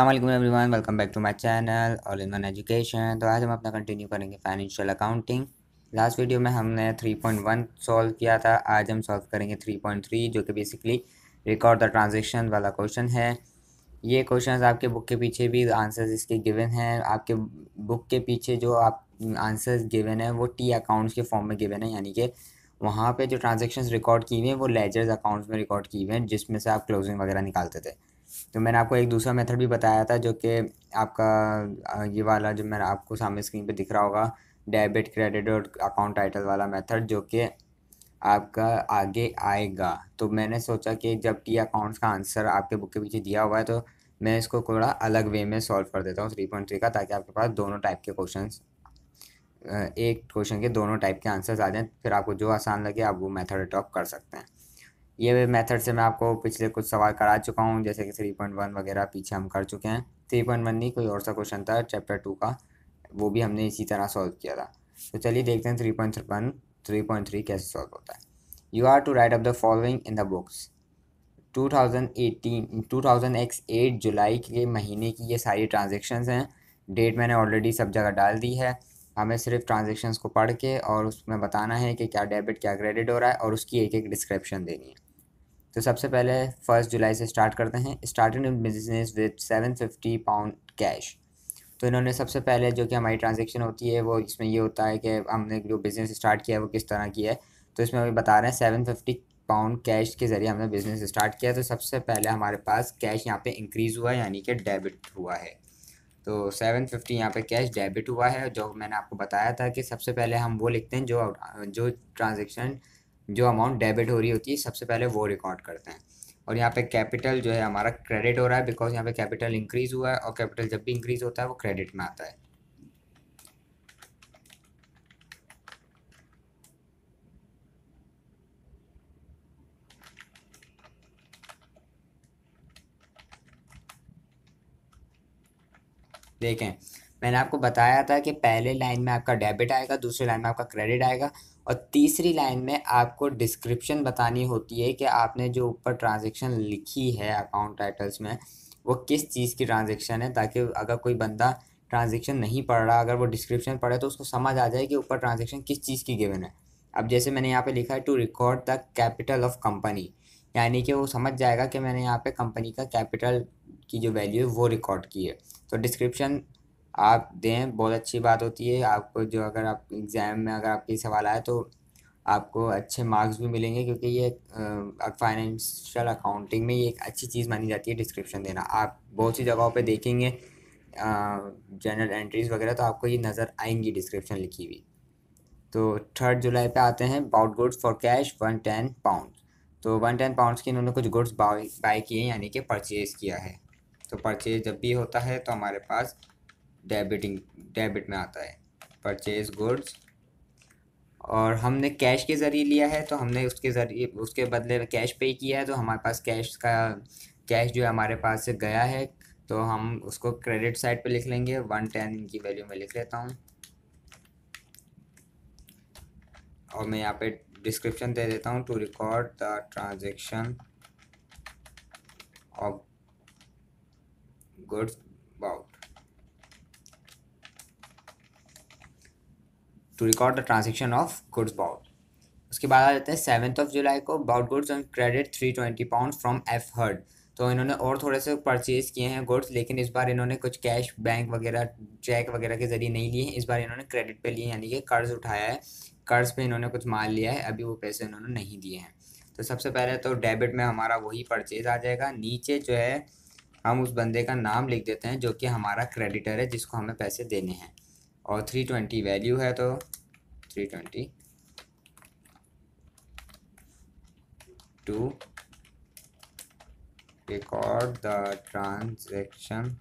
अल्लाम everyone welcome back to my channel all in one education तो आज हम अपना कंटिन्यू करेंगे फाइनेंशियल अकाउंटिंग लास्ट वीडियो में हमने 3.1 सॉल्व किया था आज हम सॉल्व करेंगे 3.3 जो कि बेसिकली रिकॉर्ड द ट्रांजेक्शन वाला क्वेश्चन है ये क्वेश्चन आपके बुक के पीछे भी आंसर्स इसके गिवन हैं आपके बुक के पीछे जो आप आंसर्स गिवन है वो टी अकाउंट्स के फॉर्म में गिवन है यानी कि वहाँ पर जो ट्रांजेक्शन रिकॉर्ड किए हुए हैं वो लेजर्स अकाउंट्स में रिकॉर्ड किए हुए हैं जिसमें से आप क्लोजिंग वगैरह निकालते थे तो मैंने आपको एक दूसरा मेथड भी बताया था जो कि आपका ये वाला जो मैंने आपको सामने स्क्रीन पे दिख रहा होगा डेबिट क्रेडिट और अकाउंट टाइटल वाला मेथड जो कि आपका आगे आएगा तो मैंने सोचा कि जब टी अकाउंट्स का आंसर आपके बुक के पीछे दिया हुआ है तो मैं इसको थोड़ा अलग वे में सॉल्व कर देता हूँ थ्री पॉइंट थ्री का ताकि आपके पास दोनों टाइप के क्वेश्चन एक क्वेश्चन के दोनों टाइप के आंसर्स आ जाएँ फिर आपको जो आसान लगे आप वो मेथड अडॉप्ट कर सकते हैं ये मेथड से मैं आपको पिछले कुछ सवाल करा चुका हूँ जैसे कि थ्री पॉइंट वन वगैरह पीछे हम कर चुके हैं थ्री पॉइंट वन नहीं कोई और सा क्वेश्चन था चैप्टर टू का वो भी हमने इसी तरह सॉल्व किया था तो चलिए देखते हैं three point one three point three कैसे सॉल्व होता है you are to write up the following in the books two thousand eighteen two thousand X at July के महीने की ये सारी ट्रांजेक्शन हैं डेट मैंने ऑलरेडी सब जगह डाल दी है हमें सिर्फ ट्रांजेक्शन को पढ़ के और उसमें बताना है कि क्या डेबिट क्या क्रेडिट हो रहा है और उसकी एक एक डिस्क्रिप्शन देनी है तो सबसे पहले फर्स्ट जुलाई से स्टार्ट करते हैं starting in business with seven fifty pound cash तो इन्होंने सबसे पहले जो कि हमारी ट्रांजेक्शन होती है वो इसमें ये होता है कि हमने जो बिज़नेस स्टार्ट किया है वो किस तरह की है तो इसमें अभी बता रहे हैं सेवन फिफ्टी पाउंड कैश के ज़रिए हमने बिज़नेस स्टार्ट किया तो सबसे पहले हमारे पास कैश यहाँ पे इंक्रीज़ हुआ है यानी कि डेबिट हुआ है तो सेवन फिफ्टी यहाँ पर कैश डेबिट हुआ है जो मैंने आपको बताया था कि सबसे पहले हम वो लिखते हैं जो जो ट्रांजेक्शन जो अमाउंट डेबिट हो रही होती है सबसे पहले वो रिकॉर्ड करते हैं और यहाँ पे कैपिटल जो है हमारा क्रेडिट हो रहा है बिकॉज यहाँ पे कैपिटल इंक्रीज हुआ है और कैपिटल जब भी इंक्रीज होता है वो क्रेडिट में आता है देखें मैंने आपको बताया था कि पहले लाइन में आपका डेबिट आएगा दूसरी लाइन में आपका क्रेडिट आएगा और तीसरी लाइन में आपको डिस्क्रिप्शन बतानी होती है कि आपने जो ऊपर ट्रांजेक्शन लिखी है अकाउंट टाइटल्स में वो किस चीज़ की ट्रांजेक्शन है ताकि अगर कोई बंदा ट्रांजेक्शन नहीं पढ़ रहा अगर वो डिस्क्रिप्शन पढ़े तो उसको समझ आ जाए कि ऊपर ट्रांजेक्शन किस चीज़ की गिवन है अब जैसे मैंने यहाँ पे लिखा है to record the capital of company यानी कि वो समझ जाएगा कि मैंने यहाँ पे कंपनी का कैपिटल की जो वैल्यू है वो रिकॉर्ड की है तो डिस्क्रिप्शन आप दें बहुत अच्छी बात होती है आपको जो अगर आप एग्ज़ाम में अगर आपके सवाल आए तो आपको अच्छे मार्क्स भी मिलेंगे क्योंकि ये फाइनेंशियल अकाउंटिंग में ये एक अच्छी चीज़ मानी जाती है डिस्क्रिप्शन देना आप बहुत सी जगहों पे देखेंगे जनरल एंट्रीज़ वगैरह तो आपको ये नज़र आएंगी डिस्क्रिप्शन लिखी हुई तो थर्ड जुलाई पे आते हैं bought goods for cash one ten pound तो वन टेन पाउंड्स के इन्होंने कुछ गुड्स बाई बाई किए यानी कि परचेज़ किया है तो परचेज जब भी होता है तो हमारे पास डेबिटिंग डेबिट में आता है परचेज गुड्स और हमने कैश के ज़रिए लिया है तो हमने उसके ज़रिए उसके बदले में कैश पे किया है तो हमारे पास कैश का कैश जो है हमारे पास से गया है तो हम उसको क्रेडिट साइड पे लिख लेंगे वन टेन इनकी वैल्यू में लिख लेता हूँ और मैं यहाँ पे डिस्क्रिप्शन दे देता हूँ to record the transaction of goods bought to record the transaction of goods bought उसके बाद आ जाते हैं सेवन्थ ऑफ जुलाई को bought goods on credit three twenty pound from F Hurd तो इन्होंने और थोड़े से परचेज़ किए हैं गुड्स लेकिन इस बार इन्होंने कुछ कैश बैंक वगैरह चेक वगैरह के ज़रिए नहीं लिए हैं इस बार इन्होंने क्रेडिट पे लिए यानी कि कर्ज़ उठाया है कर्ज़ पे इन्होंने कुछ माल लिया है अभी वो पैसे इन्होंने नहीं दिए हैं तो सबसे पहले तो डेबिट में हमारा वही परचेज़ आ जाएगा नीचे जो है हम उस बंदे का नाम लिख देते हैं जो कि हमारा क्रेडिटर है जिसको हमें पैसे देने हैं और थ्री ट्वेंटी वैल्यू है तो three twenty to record the transaction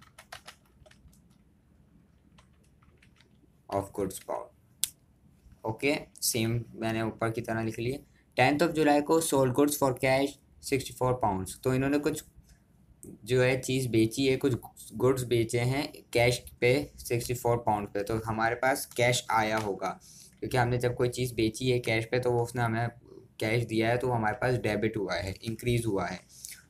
of goods पाउ ओके सेम मैंने ऊपर की तरह लिख लिया टेंथ ऑफ जुलाई को sold goods for cash sixty four pound तो इन्होंने कुछ जो है चीज़ बेची है कुछ गुड्स बेचे हैं कैश पे सिक्सटी फोर पाउंड पे तो हमारे पास कैश आया होगा क्योंकि हमने जब कोई चीज़ बेची है कैश पे तो वो उसने हमें कैश दिया है तो हमारे पास डेबिट हुआ है इंक्रीज़ हुआ है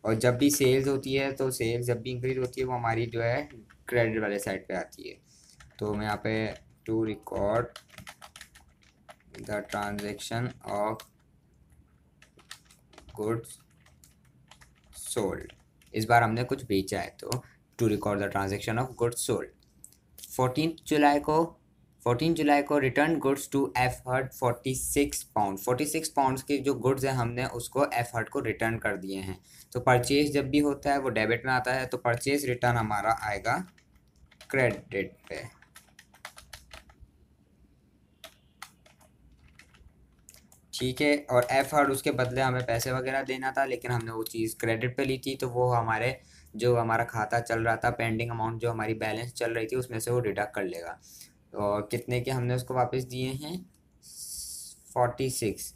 और जब भी सेल्स होती है तो सेल्स जब भी इंक्रीज होती है वो हमारी जो है क्रेडिट वाले साइड पे आती है तो मैं यहाँ पे to record the transaction of goods sold इस बार हमने कुछ बेचा है तो to record the transaction of goods sold fourteen July को फोर्टीन जुलाई को return goods to F Hurt forty six pound forty six pound के जो गुड्स हैं हमने उसको एफ हर्ट को रिटर्न कर दिए हैं तो परचेज जब भी होता है वो डेबिट में आता है तो परचेज रिटर्न हमारा आएगा क्रेडिट पे ठीक है और एफर्ट उसके बदले हमें पैसे वगैरह देना था लेकिन हमने वो चीज़ क्रेडिट पे ली थी तो वो हमारे जो हमारा खाता चल रहा था पेंडिंग अमाउंट जो हमारी बैलेंस चल रही थी उसमें से वो डिडक्ट कर लेगा और कितने के हमने उसको वापस दिए हैं फोर्टी सिक्स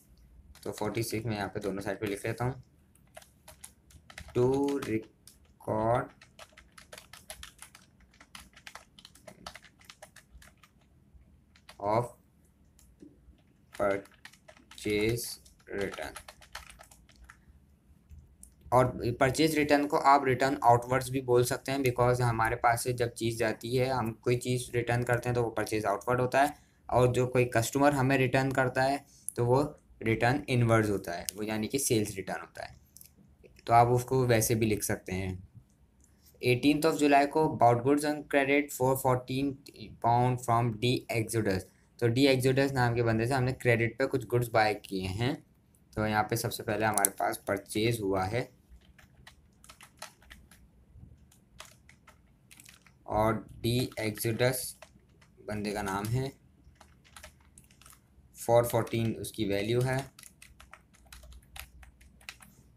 तो फोर्टी सिक्स मैं यहाँ पे दोनों साइड पे लिख लेता हूँ टू रिकॉर्ड ऑफ पर परचेज रिटर्न और परचेज रिटर्न को आप रिटर्न आउटवर्ड्स भी बोल सकते हैं बिकॉज हमारे पास से जब चीज़ जाती है हम कोई चीज़ रिटर्न करते हैं तो वो परचेज आउटवर्ड होता है और जो कोई कस्टमर हमें रिटर्न करता है तो वो रिटर्न इनवर्ड्स होता है वो यानी कि सेल्स रिटर्न होता है तो आप उसको वैसे भी लिख सकते हैं एटीन ऑफ जुलाई को bought goods and credit for fourteen pound from the Exodus तो डी एग्जोडस नाम के बंदे से हमने क्रेडिट पे कुछ गुड्स बाय किए हैं तो यहाँ पे सबसे पहले हमारे पास परचेज हुआ है और डी एग्जोडस बंदे का नाम है फोर फोर्टीन उसकी वैल्यू है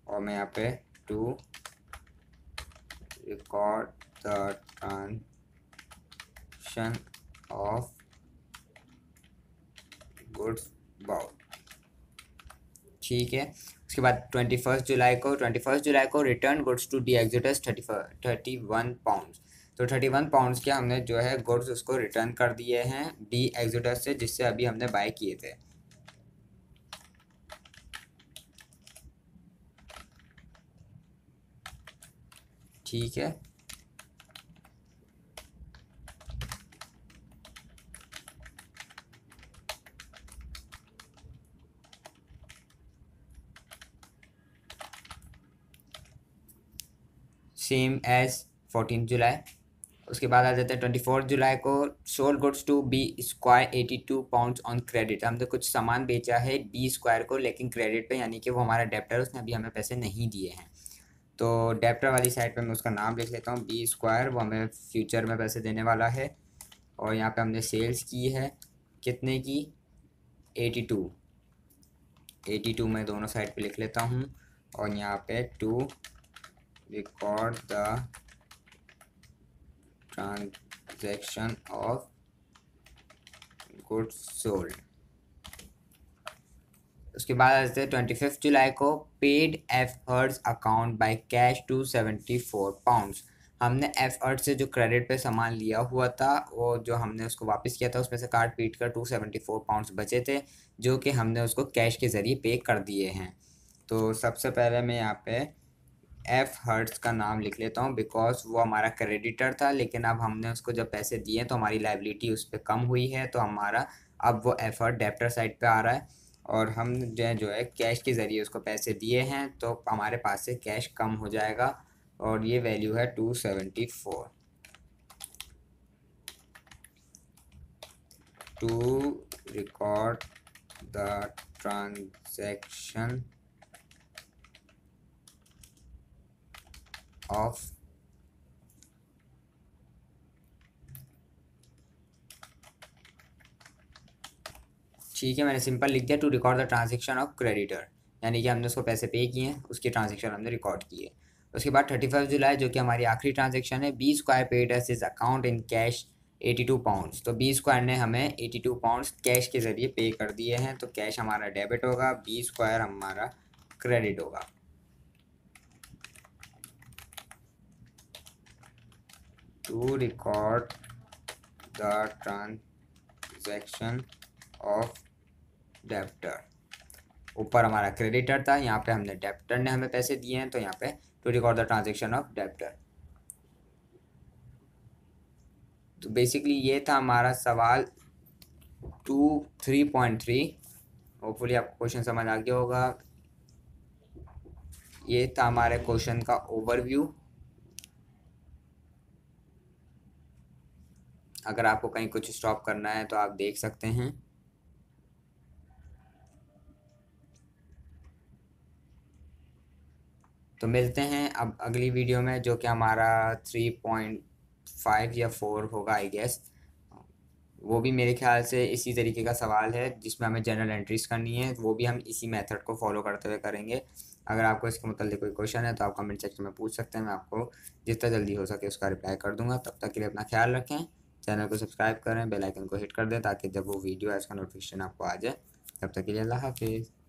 और मैं यहाँ पे to record the transaction of goods bought ठीक है उसके बाद ट्वेंटी फर्स्ट जुलाई को ट्वेंटी फर्स्ट जुलाई को return goods to the exiters thirty thirty one pound तो थर्टी वन पाउंड्स के हमने जो है गुड्स उसको रिटर्न कर दिए हैं डी एग्जिटर्स से जिससे अभी हमने बाय किए थे ठीक है सेम एज फोर्टीन जुलाई उसके बाद आ जाता है ट्वेंटी फोर्थ जुलाई को sold goods to B square eighty two pound on credit हमने कुछ सामान बेचा है बी स्क्वायर को लेकिन क्रेडिट पे यानी कि वो हमारा डेप्टर उसने अभी हमें पैसे नहीं दिए हैं तो डेप्टर वाली साइड पे मैं उसका नाम लिख लेता हूँ बी स्क्वायर वो हमें फ्यूचर में पैसे देने वाला है और यहाँ पे हमने सेल्स की है कितने की एटी टू एटी टू मैं दोनों साइड पे लिख लेता हूँ और यहाँ पे to record the transaction of goods sold उसके बाद आ जाते हैं ट्वेंटी फिफ्थ जुलाई को paid F account by cash two seventy four pounds हमने एफ हर्ट से जो क्रेडिट पे सामान लिया हुआ था वो जो हमने उसको वापस किया था उसमें से कार्ड पीट कर टू सेवेंटी फोर पाउंड्स बचे थे जो कि हमने उसको कैश के ज़रिए पे कर दिए हैं तो सबसे पहले मैं यहाँ पे एफ हर्ट्स का नाम लिख लेता हूँ बिकॉज वो हमारा क्रेडिटर था लेकिन अब हमने उसको जब पैसे दिए तो हमारी लाइबिलिटी उस पर कम हुई है तो हमारा अब वो एफर्ट डेप्टर साइड पे आ रहा है और हम जो जो है कैश के ज़रिए उसको पैसे दिए हैं तो हमारे पास से कैश कम हो जाएगा और ये वैल्यू है two seventy four to record the transaction of ठीक है मैंने सिंपल लिख दिया to record the transaction of creditor यानी कि हमने उसको पैसे पे किए हैं उसके ट्रांजेक्शन हमने रिकॉर्ड किए उसके बाद थर्टी फर्स्ट जुलाई जो कि हमारी आखिरी ट्रांजेक्शन है B square paid S is account in cash eighty two pound तो बी स्क्वायर ने हमें एटी टू पाउंड कैश के ज़रिए पे कर दिए हैं तो कैश हमारा डेबिट होगा बी स्क्वायर हमारा क्रेडिट होगा to record the transaction of debtor ऊपर हमारा क्रेडिटर था यहाँ पे हमने डेप्टर ने हमें पैसे दिए हैं तो यहाँ पे to record the transaction of debtor तो बेसिकली ये था हमारा सवाल two three point three hopefully आपको क्वेश्चन समझ आ गया होगा ये था हमारे क्वेश्चन का ओवरव्यू अगर आपको कहीं कुछ स्टॉप करना है तो आप देख सकते हैं तो मिलते हैं अब अगली वीडियो में जो कि हमारा थ्री पॉइंट फाइव या फोर होगा आई गेस वो भी मेरे ख्याल से इसी तरीके का सवाल है जिसमें हमें जनरल एंट्रीज करनी है वो भी हम इसी मेथड को फॉलो करते हुए करेंगे अगर आपको इसके मतलब कोई क्वेश्चन है तो आप कमेंट सेक्शन में पूछ सकते हैं मैं आपको जितना जल्दी हो सके उसका रिप्लाई कर दूंगा तब तक के लिए अपना ख्याल रखें चैनल को सब्सक्राइब करें बेल आइकन को हिट कर दें ताकि जब वो वीडियो है उसका नोटिफिकेशन आपको आ जाए तब तक के लिए अल्लाह हाफिज़